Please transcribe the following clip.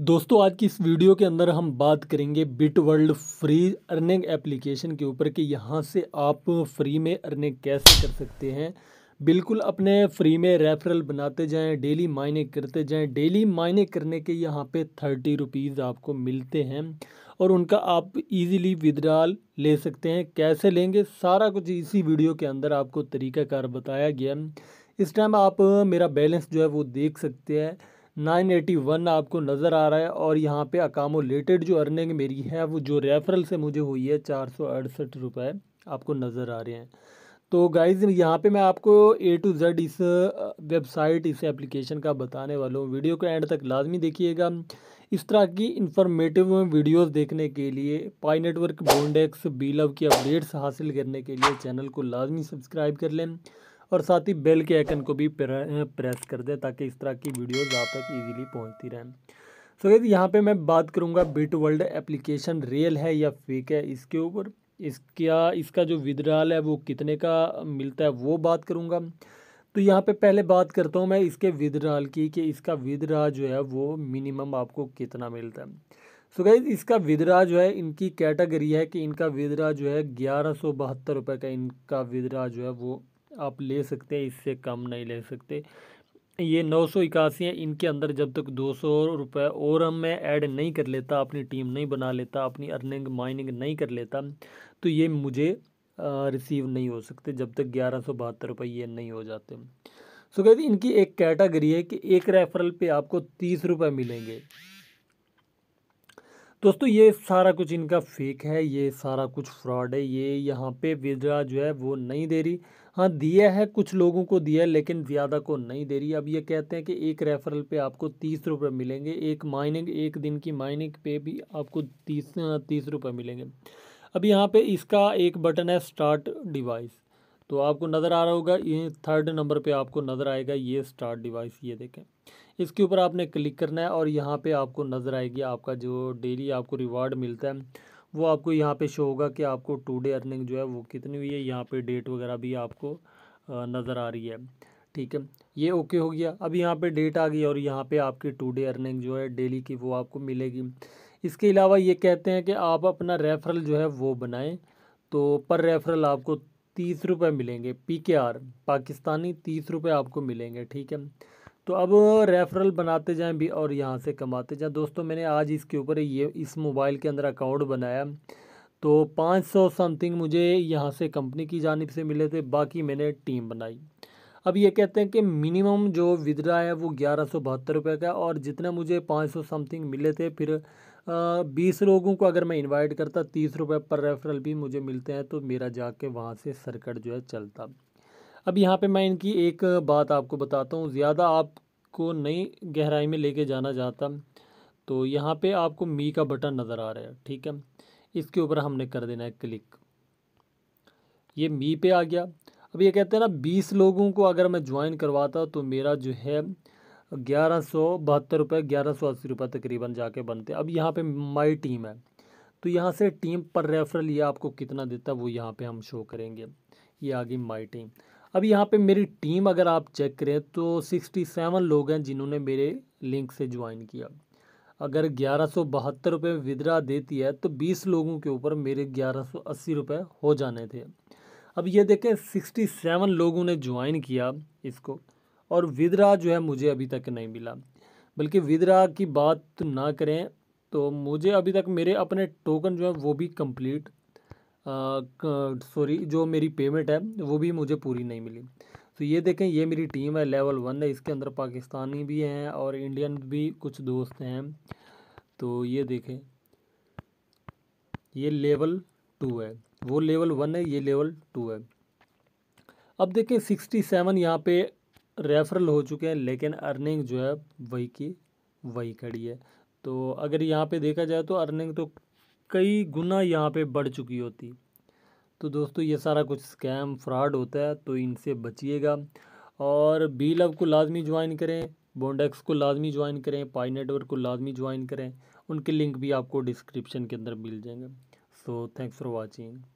दोस्तों आज की इस वीडियो के अंदर हम बात करेंगे bit world free earning application के ऊपर कि यहाँ से आप फ्री में अर्निंग कैसे कर सकते हैं बिल्कुल अपने फ्री में रेफरल बनाते जाएं डेली मायने करते जाएं डेली मायने करने के यहाँ पे थर्टी रुपीज़ आपको मिलते हैं और उनका आप इजीली विदड्राल ले सकते हैं कैसे लेंगे सारा कुछ इसी वीडियो के अंदर आपको तरीकाकार बताया गया इस टाइम आप मेरा बैलेंस जो है वो देख सकते हैं 981 आपको नज़र आ रहा है और यहाँ पे अकामोलेटेड जो अर्निंग मेरी है वो जो रेफरल से मुझे हुई है चार सौ अड़सठ रुपये आपको नज़र आ रहे हैं तो गाइज यहाँ पे मैं आपको ए टू जेड इस वेबसाइट इस एप्लीकेशन का बताने वाला हूँ वीडियो को एंड तक लाजमी देखिएगा इस तरह की इंफॉर्मेटिव वीडियोस देखने के लिए पाई नेटवर्क बोन्डेक्स बी लव की अपडेट्स हासिल करने के लिए चैनल को लाजमी सब्सक्राइब कर लें और साथ ही बेल के आइकन को भी प्रेस कर दें ताकि इस तरह की वीडियोज़ आप तक इजीली पहुँचती रहें सो so, यहाँ पे मैं बात करूँगा बिट वर्ल्ड एप्लीकेशन रियल है या फेक है इसके ऊपर इसका इसका जो विदड्राल है वो कितने का मिलता है वो बात करूँगा तो यहाँ पे पहले बात करता हूँ मैं इसके विदड्राल की कि इसका विदड्रा जो है वो मिनिमम आपको कितना मिलता है सो so गाइज इसका विदड्रा जो है इनकी कैटेगरी है कि इनका विदड्रा जो है ग्यारह सौ बहत्तर रुपये का इनका विदड्रा जो है वो आप ले सकते हैं इससे कम नहीं ले सकते ये नौ सौ इक्यासी है इनके अंदर जब तक दो सौ रुपये और हम मैं ऐड नहीं कर लेता अपनी टीम नहीं बना लेता अपनी अर्निंग माइनिंग नहीं कर लेता तो ये मुझे रिसीव नहीं हो सकते जब तक ग्यारह सौ बहत्तर रुपये ये नहीं हो जाते सो कहते इनकी एक कैटेगरी है कि एक रेफरल पे आपको तीस रुपये मिलेंगे दोस्तों ये सारा कुछ इनका फेक है ये सारा कुछ फ्रॉड है ये यहाँ पे विद्रा जो है वो नहीं दे रही हाँ दिया है कुछ लोगों को दिया है लेकिन ज़्यादा को नहीं दे रही अब ये कहते हैं कि एक रेफरल पे आपको तीस रुपये मिलेंगे एक माइनिंग एक दिन की माइनिंग पे भी आपको तीस तीस रुपये मिलेंगे अब यहाँ पे इसका एक बटन है स्टार्ट डिवाइस तो आपको नज़र आ रहा होगा ये थर्ड नंबर पे आपको नज़र आएगा ये स्टार्ट डिवाइस ये देखें इसके ऊपर आपने क्लिक करना है और यहाँ पे आपको नज़र आएगी आपका जो डेली आपको रिवार्ड मिलता है वो आपको यहाँ पे शो होगा कि आपको टू डे अर्निंग जो है वो कितनी हुई है यहाँ पे डेट वगैरह भी आपको नज़र आ रही है ठीक है ये ओके हो गया अब यहाँ पे डेट आ गई और यहाँ पे आपकी टू डे अर्निंग जो है डेली की वो आपको मिलेगी इसके अलावा ये कहते हैं कि आप अपना रेफरल जो है वो बनाएँ तो पर रेफरल आपको तीस रुपये मिलेंगे पी के आर पाकिस्तानी तीस रुपये आपको मिलेंगे ठीक है तो अब रेफरल बनाते जाएं भी और यहाँ से कमाते जाएं दोस्तों मैंने आज इसके ऊपर ये इस मोबाइल के अंदर अकाउंट बनाया तो 500 समथिंग मुझे यहाँ से कंपनी की जानब से मिले थे बाकी मैंने टीम बनाई अब ये कहते हैं कि मिनिमम जो विद्रा है वो ग्यारह सौ बहत्तर रुपये का और जितने मुझे पाँच सौ समथिंग मिले थे फिर बीस लोगों को अगर मैं इन्वाइट करता तीस रुपये पर रेफरल भी मुझे मिलते हैं तो मेरा जाके वहाँ से सर्कट जो है चलता अब यहाँ पे मैं इनकी एक बात आपको बताता हूँ ज़्यादा आपको नई गहराई में लेके जाना चाहता तो यहाँ पे आपको मी का बटन नज़र आ रहा है ठीक है इसके ऊपर हमने कर देना है क्लिक ये मी पे आ गया अब ये कहते हैं ना बीस लोगों को अगर मैं ज्वाइन करवाता तो मेरा जो है ग्यारह सौ बहत्तर रुपये ग्यारह सौ अस्सी रुपये तकरीबन जाके बनते अब यहाँ पे माई टीम है तो यहाँ से टीम पर रेफरल ये आपको कितना देता है वो यहाँ पे हम शो करेंगे ये आ गई माई टीम अब यहाँ पे मेरी टीम अगर आप चेक करें तो 67 लोग हैं जिन्होंने मेरे लिंक से ज्वाइन किया अगर ग्यारह सौ बहत्तर रुपये विदरा देती है तो बीस लोगों के ऊपर मेरे ग्यारह सौ अस्सी रुपये हो जाने थे अब ये देखें सिक्सटी सेवन लोगों ने ज्वाइन किया इसको और विदरा जो है मुझे अभी तक नहीं मिला बल्कि विद्रा की बात ना करें तो मुझे अभी तक मेरे अपने टोकन जो है वो भी कंप्लीट सॉरी जो मेरी पेमेंट है वो भी मुझे पूरी नहीं मिली तो ये देखें ये मेरी टीम है लेवल वन है इसके अंदर पाकिस्तानी भी हैं और इंडियन भी कुछ दोस्त हैं तो ये देखें ये लेवल टू है वो लेवल वन है ये लेवल टू है अब देखें सिक्सटी सेवन यहाँ पे रेफरल हो चुके हैं लेकिन अर्निंग जो है वही की वही खड़ी है तो अगर यहाँ पे देखा जाए तो अर्निंग तो कई गुना यहाँ पे बढ़ चुकी होती तो दोस्तों ये सारा कुछ स्कैम फ्रॉड होता है तो इनसे बचिएगा और बी लव को लाजमी ज्वाइन करें बोंडेक्स को लाजमी ज्वाइन करें पाई नेटवर्क को लाजमी ज्वाइन करें उनके लिंक भी आपको डिस्क्रिप्शन के अंदर मिल जाएंगे सो थैंक्स फॉर वॉचिंग